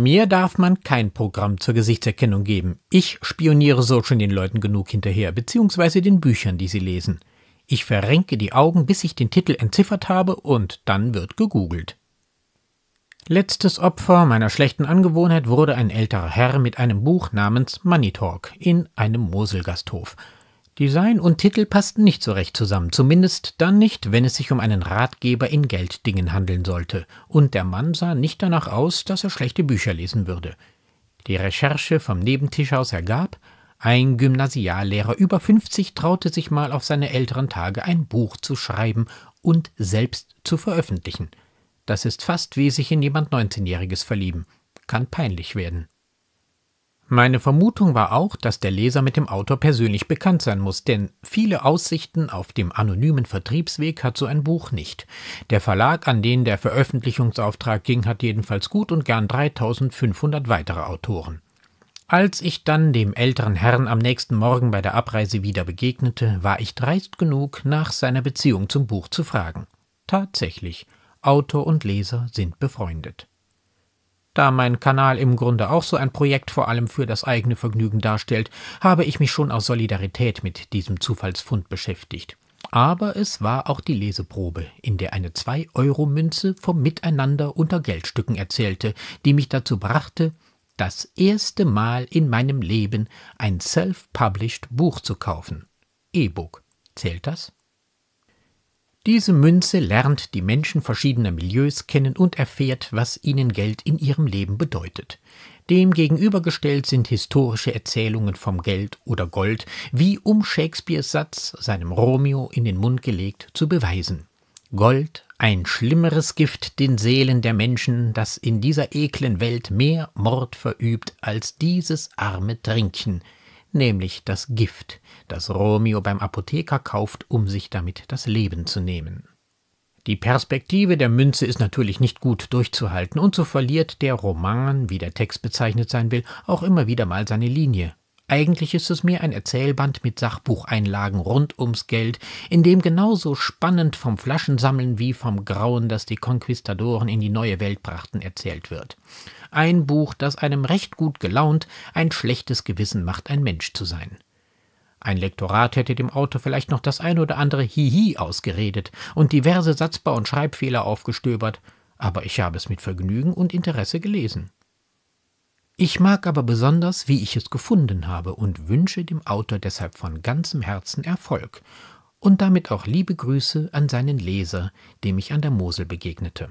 Mir darf man kein Programm zur Gesichtserkennung geben. Ich spioniere so schon den Leuten genug hinterher, beziehungsweise den Büchern, die sie lesen. Ich verrenke die Augen, bis ich den Titel entziffert habe, und dann wird gegoogelt. Letztes Opfer meiner schlechten Angewohnheit wurde ein älterer Herr mit einem Buch namens Money Talk in einem Moselgasthof. Design und Titel passten nicht so recht zusammen, zumindest dann nicht, wenn es sich um einen Ratgeber in Gelddingen handeln sollte, und der Mann sah nicht danach aus, dass er schlechte Bücher lesen würde. Die Recherche vom Nebentisch aus ergab, ein Gymnasiallehrer über 50 traute sich mal auf seine älteren Tage ein Buch zu schreiben und selbst zu veröffentlichen. Das ist fast wie sich in jemand 19-Jähriges verlieben, kann peinlich werden. Meine Vermutung war auch, dass der Leser mit dem Autor persönlich bekannt sein muss, denn viele Aussichten auf dem anonymen Vertriebsweg hat so ein Buch nicht. Der Verlag, an den der Veröffentlichungsauftrag ging, hat jedenfalls gut und gern 3500 weitere Autoren. Als ich dann dem älteren Herrn am nächsten Morgen bei der Abreise wieder begegnete, war ich dreist genug, nach seiner Beziehung zum Buch zu fragen. Tatsächlich, Autor und Leser sind befreundet. Da mein Kanal im Grunde auch so ein Projekt vor allem für das eigene Vergnügen darstellt, habe ich mich schon aus Solidarität mit diesem Zufallsfund beschäftigt. Aber es war auch die Leseprobe, in der eine 2-Euro-Münze vom Miteinander unter Geldstücken erzählte, die mich dazu brachte, das erste Mal in meinem Leben ein self-published Buch zu kaufen. E-Book. Zählt das? Diese Münze lernt die Menschen verschiedener Milieus kennen und erfährt, was ihnen Geld in ihrem Leben bedeutet. Demgegenübergestellt sind historische Erzählungen vom Geld oder Gold, wie um Shakespeares Satz, seinem Romeo in den Mund gelegt, zu beweisen. Gold, ein schlimmeres Gift den Seelen der Menschen, das in dieser eklen Welt mehr Mord verübt als dieses arme Trinken – nämlich das Gift, das Romeo beim Apotheker kauft, um sich damit das Leben zu nehmen. Die Perspektive der Münze ist natürlich nicht gut durchzuhalten, und so verliert der Roman, wie der Text bezeichnet sein will, auch immer wieder mal seine Linie. Eigentlich ist es mir ein Erzählband mit Sachbucheinlagen rund ums Geld, in dem genauso spannend vom Flaschensammeln wie vom Grauen, das die Konquistadoren in die neue Welt brachten, erzählt wird. Ein Buch, das einem recht gut gelaunt ein schlechtes Gewissen macht, ein Mensch zu sein. Ein Lektorat hätte dem Autor vielleicht noch das ein oder andere Hihi ausgeredet und diverse Satzbau- und Schreibfehler aufgestöbert, aber ich habe es mit Vergnügen und Interesse gelesen. Ich mag aber besonders, wie ich es gefunden habe und wünsche dem Autor deshalb von ganzem Herzen Erfolg und damit auch liebe Grüße an seinen Leser, dem ich an der Mosel begegnete.